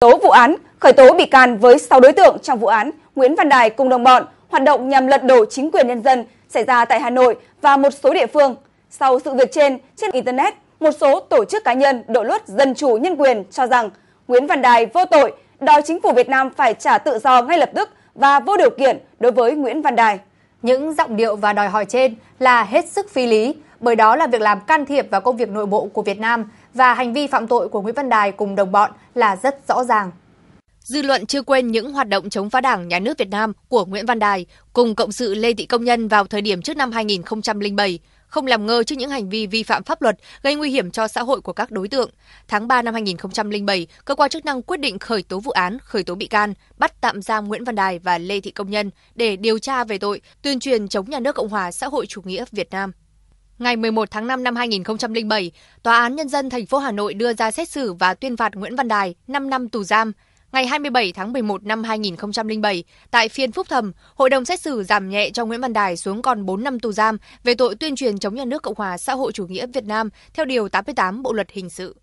tố vụ án, khởi tố bị can với 6 đối tượng trong vụ án Nguyễn Văn Đài cùng đồng bọn hoạt động nhằm lật đổ chính quyền nhân dân xảy ra tại Hà Nội và một số địa phương. Sau sự việc trên, trên Internet, một số tổ chức cá nhân đội luật dân chủ nhân quyền cho rằng Nguyễn Văn Đài vô tội, đòi chính phủ Việt Nam phải trả tự do ngay lập tức và vô điều kiện đối với Nguyễn Văn Đài. Những giọng điệu và đòi hỏi trên là hết sức phi lý, bởi đó là việc làm can thiệp vào công việc nội bộ của Việt Nam và hành vi phạm tội của Nguyễn Văn Đài cùng đồng bọn là rất rõ ràng. Dư luận chưa quên những hoạt động chống phá đảng nhà nước Việt Nam của Nguyễn Văn Đài cùng cộng sự Lê Thị Công Nhân vào thời điểm trước năm 2007, không làm ngơ trước những hành vi vi phạm pháp luật gây nguy hiểm cho xã hội của các đối tượng. Tháng 3 năm 2007, cơ quan chức năng quyết định khởi tố vụ án, khởi tố bị can, bắt tạm giam Nguyễn Văn Đài và Lê Thị Công Nhân để điều tra về tội tuyên truyền chống nhà nước Cộng hòa xã hội chủ nghĩa Việt Nam. Ngày 11 tháng 5 năm 2007, Tòa án Nhân dân thành phố Hà Nội đưa ra xét xử và tuyên phạt Nguyễn Văn Đài 5 năm tù giam. Ngày 27 tháng 11 năm 2007, tại phiên phúc thẩm, hội đồng xét xử giảm nhẹ cho Nguyễn Văn Đài xuống còn 4 năm tù giam về tội tuyên truyền chống nhà nước Cộng hòa xã hội chủ nghĩa Việt Nam theo Điều 88 Bộ Luật Hình sự.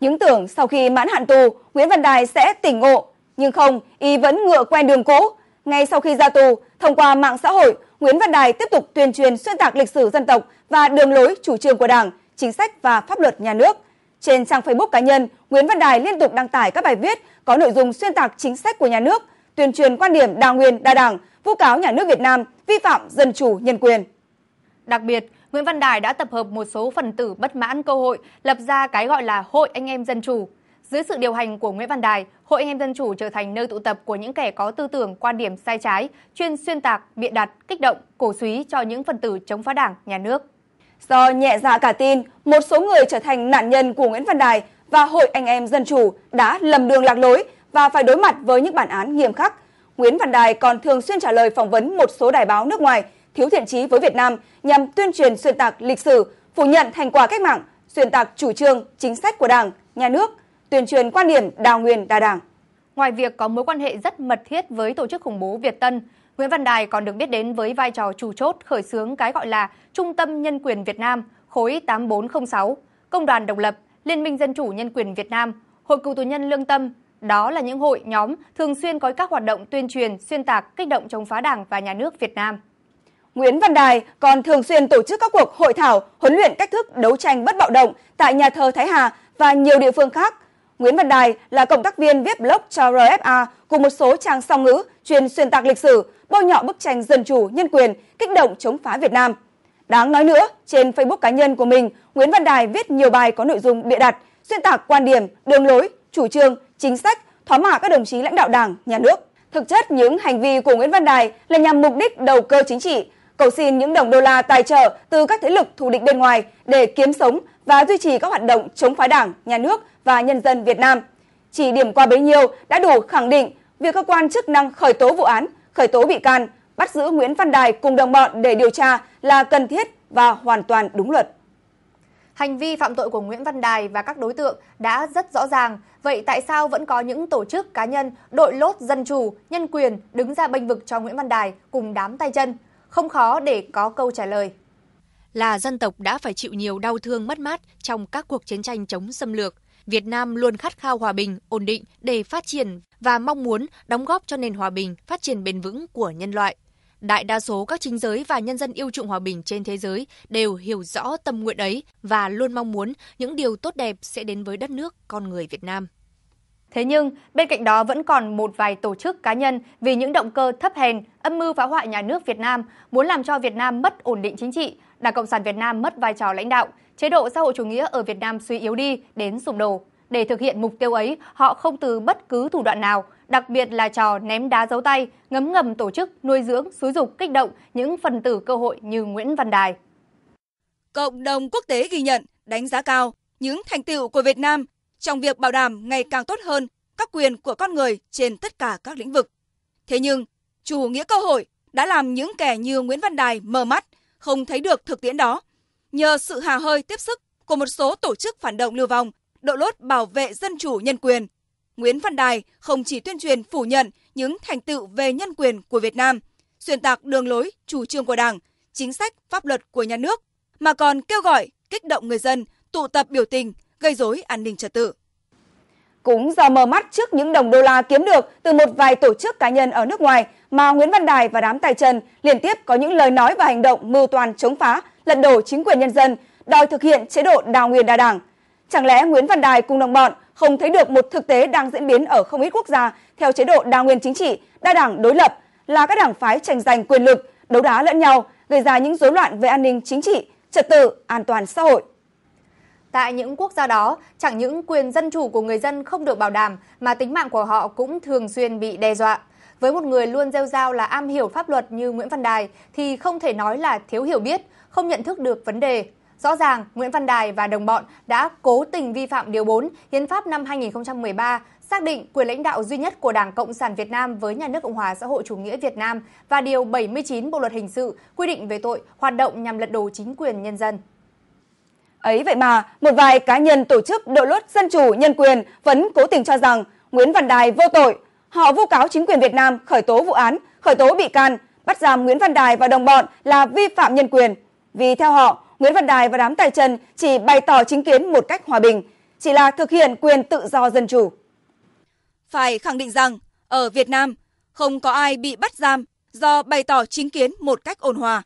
Những tưởng sau khi mãn hạn tù, Nguyễn Văn Đài sẽ tỉnh ngộ, nhưng không, y vẫn ngựa quen đường cũ. Ngay sau khi ra tù, thông qua mạng xã hội, Nguyễn Văn Đài tiếp tục tuyên truyền xuyên tạc lịch sử dân tộc và đường lối chủ trương của Đảng, chính sách và pháp luật nhà nước. Trên trang Facebook cá nhân, Nguyễn Văn Đài liên tục đăng tải các bài viết có nội dung xuyên tạc chính sách của nhà nước, tuyên truyền quan điểm đa nguyên đa đảng, vu cáo nhà nước Việt Nam vi phạm dân chủ nhân quyền. Đặc biệt, Nguyễn Văn Đài đã tập hợp một số phần tử bất mãn cơ hội lập ra cái gọi là Hội Anh em Dân Chủ dưới sự điều hành của Nguyễn Văn Đài, Hội Anh em Dân Chủ trở thành nơi tụ tập của những kẻ có tư tưởng, quan điểm sai trái, chuyên xuyên tạc, bịa đặt, kích động, cổ suý cho những phần tử chống phá đảng, nhà nước. Do nhẹ dạ cả tin, một số người trở thành nạn nhân của Nguyễn Văn Đài và Hội Anh em Dân Chủ đã lầm đường lạc lối và phải đối mặt với những bản án nghiêm khắc. Nguyễn Văn Đài còn thường xuyên trả lời phỏng vấn một số đài báo nước ngoài thiếu thiện trí với Việt Nam nhằm tuyên truyền xuyên tạc lịch sử, phủ nhận thành quả cách mạng, xuyên tạc chủ trương, chính sách của Đảng, nhà nước – tuyên truyền quan điểm đào nguyên đa đảng. Ngoài việc có mối quan hệ rất mật thiết với tổ chức khủng bố Việt Tân, Nguyễn Văn Đài còn được biết đến với vai trò chủ chốt khởi xướng cái gọi là Trung tâm Nhân quyền Việt Nam, khối 8406, Công đoàn Độc lập, Liên minh Dân chủ Nhân quyền Việt Nam, Hội cựu tù nhân Lương Tâm. Đó là những hội, nhóm thường xuyên có các hoạt động tuyên truyền, xuyên tạc, kích động chống phá đảng và nhà nước Việt Nam. Nguyễn Văn Đài còn thường xuyên tổ chức các cuộc hội thảo, huấn luyện cách thức đấu tranh bất bạo động tại nhà thờ Thái Hà và nhiều địa phương khác – Nguyễn Văn Đài là cộng tác viên viết blog cho RFA cùng một số trang song ngữ chuyên xuyên tạc lịch sử, bôi nhọ bức tranh dân chủ, nhân quyền, kích động chống phá Việt Nam. Đáng nói nữa, trên Facebook cá nhân của mình, Nguyễn Văn Đài viết nhiều bài có nội dung bịa đặt, xuyên tạc quan điểm, đường lối, chủ trương, chính sách, thóa mạ các đồng chí lãnh đạo Đảng, nhà nước. Thực chất, những hành vi của Nguyễn Văn Đài là nhằm mục đích đầu cơ chính trị, cầu xin những đồng đô la tài trợ từ các thế lực thù địch bên ngoài để kiếm sống và duy trì các hoạt động chống phá đảng, nhà nước và nhân dân Việt Nam. Chỉ điểm qua bấy nhiêu đã đủ khẳng định việc cơ quan chức năng khởi tố vụ án, khởi tố bị can, bắt giữ Nguyễn Văn Đài cùng đồng bọn để điều tra là cần thiết và hoàn toàn đúng luật. Hành vi phạm tội của Nguyễn Văn Đài và các đối tượng đã rất rõ ràng, vậy tại sao vẫn có những tổ chức cá nhân đội lốt dân chủ, nhân quyền đứng ra bênh vực cho Nguyễn Văn Đài cùng đám tay chân? Không khó để có câu trả lời là dân tộc đã phải chịu nhiều đau thương mất mát trong các cuộc chiến tranh chống xâm lược. Việt Nam luôn khát khao hòa bình, ổn định để phát triển và mong muốn đóng góp cho nền hòa bình, phát triển bền vững của nhân loại. Đại đa số các chính giới và nhân dân yêu trụng hòa bình trên thế giới đều hiểu rõ tâm nguyện ấy và luôn mong muốn những điều tốt đẹp sẽ đến với đất nước con người Việt Nam. Thế nhưng, bên cạnh đó vẫn còn một vài tổ chức cá nhân vì những động cơ thấp hèn, âm mưu phá hoại nhà nước Việt Nam, muốn làm cho Việt Nam mất ổn định chính trị, Đảng Cộng sản Việt Nam mất vai trò lãnh đạo, chế độ xã hội chủ nghĩa ở Việt Nam suy yếu đi đến sụp đổ. Để thực hiện mục tiêu ấy, họ không từ bất cứ thủ đoạn nào, đặc biệt là trò ném đá dấu tay, ngấm ngầm tổ chức, nuôi dưỡng, xúi dục, kích động những phần tử cơ hội như Nguyễn Văn Đài. Cộng đồng quốc tế ghi nhận, đánh giá cao những thành tựu của Việt Nam trong việc bảo đảm ngày càng tốt hơn các quyền của con người trên tất cả các lĩnh vực. Thế nhưng, chủ nghĩa cơ hội đã làm những kẻ như Nguyễn Văn Đài mờ mắt, không thấy được thực tiễn đó. Nhờ sự hà hơi tiếp sức của một số tổ chức phản động lưu vong, độ lốt bảo vệ dân chủ nhân quyền, Nguyễn Văn Đài không chỉ tuyên truyền phủ nhận những thành tựu về nhân quyền của Việt Nam, xuyên tạc đường lối, chủ trương của Đảng, chính sách, pháp luật của nhà nước, mà còn kêu gọi kích động người dân tụ tập biểu tình, gây rối an ninh trật tự. Cũng do mờ mắt trước những đồng đô la kiếm được từ một vài tổ chức cá nhân ở nước ngoài mà Nguyễn Văn Đài và đám tài trần liên tiếp có những lời nói và hành động mưu toàn chống phá, lật đổ chính quyền nhân dân, đòi thực hiện chế độ đào nguyên đa đảng. Chẳng lẽ Nguyễn Văn Đài cùng đồng bọn không thấy được một thực tế đang diễn biến ở không ít quốc gia theo chế độ đa nguyên chính trị, đa đảng đối lập là các đảng phái tranh giành quyền lực, đấu đá lẫn nhau, gây ra những rối loạn về an ninh chính trị, trật tự, an toàn xã hội. Tại những quốc gia đó, chẳng những quyền dân chủ của người dân không được bảo đảm mà tính mạng của họ cũng thường xuyên bị đe dọa. Với một người luôn rêu rao là am hiểu pháp luật như Nguyễn Văn Đài thì không thể nói là thiếu hiểu biết, không nhận thức được vấn đề. Rõ ràng, Nguyễn Văn Đài và đồng bọn đã cố tình vi phạm Điều 4 Hiến pháp năm 2013 xác định quyền lãnh đạo duy nhất của Đảng Cộng sản Việt Nam với Nhà nước Cộng hòa xã hội chủ nghĩa Việt Nam và Điều 79 Bộ Luật Hình sự quy định về tội hoạt động nhằm lật đổ chính quyền nhân dân. Ấy vậy mà, một vài cá nhân tổ chức đội lốt dân chủ nhân quyền vẫn cố tình cho rằng Nguyễn Văn Đài vô tội. Họ vu cáo chính quyền Việt Nam khởi tố vụ án, khởi tố bị can, bắt giam Nguyễn Văn Đài và đồng bọn là vi phạm nhân quyền. Vì theo họ, Nguyễn Văn Đài và đám tài trần chỉ bày tỏ chính kiến một cách hòa bình, chỉ là thực hiện quyền tự do dân chủ. Phải khẳng định rằng, ở Việt Nam, không có ai bị bắt giam do bày tỏ chính kiến một cách ôn hòa.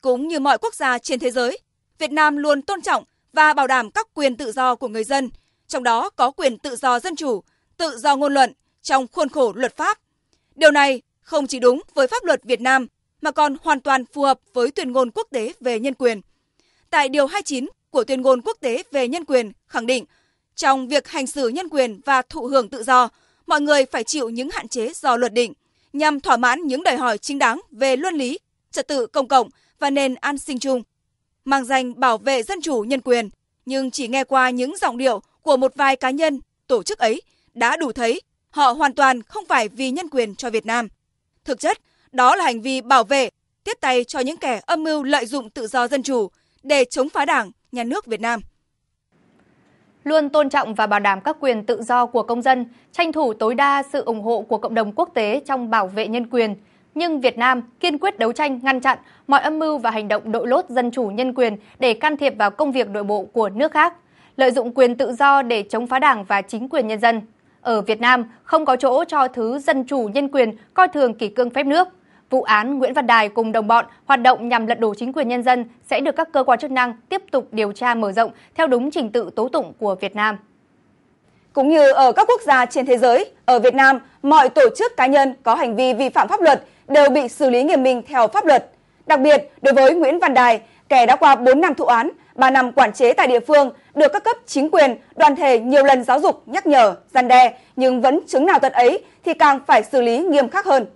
Cũng như mọi quốc gia trên thế giới, Việt Nam luôn tôn trọng và bảo đảm các quyền tự do của người dân, trong đó có quyền tự do dân chủ, tự do ngôn luận trong khuôn khổ luật pháp. Điều này không chỉ đúng với pháp luật Việt Nam mà còn hoàn toàn phù hợp với tuyên ngôn quốc tế về nhân quyền. Tại điều 29 của tuyên ngôn quốc tế về nhân quyền khẳng định trong việc hành xử nhân quyền và thụ hưởng tự do, mọi người phải chịu những hạn chế do luật định nhằm thỏa mãn những đòi hỏi chính đáng về luân lý, trật tự công cộng và nền an sinh chung mang danh bảo vệ dân chủ nhân quyền, nhưng chỉ nghe qua những giọng điệu của một vài cá nhân, tổ chức ấy đã đủ thấy họ hoàn toàn không phải vì nhân quyền cho Việt Nam. Thực chất, đó là hành vi bảo vệ, tiếp tay cho những kẻ âm mưu lợi dụng tự do dân chủ để chống phá Đảng, nhà nước Việt Nam luôn tôn trọng và bảo đảm các quyền tự do của công dân, tranh thủ tối đa sự ủng hộ của cộng đồng quốc tế trong bảo vệ nhân quyền, nhưng Việt Nam kiên quyết đấu tranh ngăn chặn mọi âm mưu và hành động đội lốt dân chủ nhân quyền để can thiệp vào công việc nội bộ của nước khác, lợi dụng quyền tự do để chống phá đảng và chính quyền nhân dân. Ở Việt Nam, không có chỗ cho thứ dân chủ nhân quyền coi thường kỷ cương phép nước. Vụ án Nguyễn Văn Đài cùng đồng bọn hoạt động nhằm lật đổ chính quyền nhân dân sẽ được các cơ quan chức năng tiếp tục điều tra mở rộng theo đúng trình tự tố tụng của Việt Nam. Cũng như ở các quốc gia trên thế giới, ở Việt Nam, mọi tổ chức cá nhân có hành vi vi phạm pháp luật đều bị xử lý nghiêm minh theo pháp luật. Đặc biệt, đối với Nguyễn Văn Đài, kẻ đã qua 4 năm thụ án, 3 năm quản chế tại địa phương, được các cấp chính quyền, đoàn thể nhiều lần giáo dục, nhắc nhở, gian đe, nhưng vẫn chứng nào tật ấy thì càng phải xử lý nghiêm khắc hơn.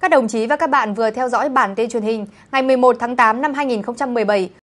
Các đồng chí và các bạn vừa theo dõi bản tin truyền hình ngày 11 tháng 8 năm 2017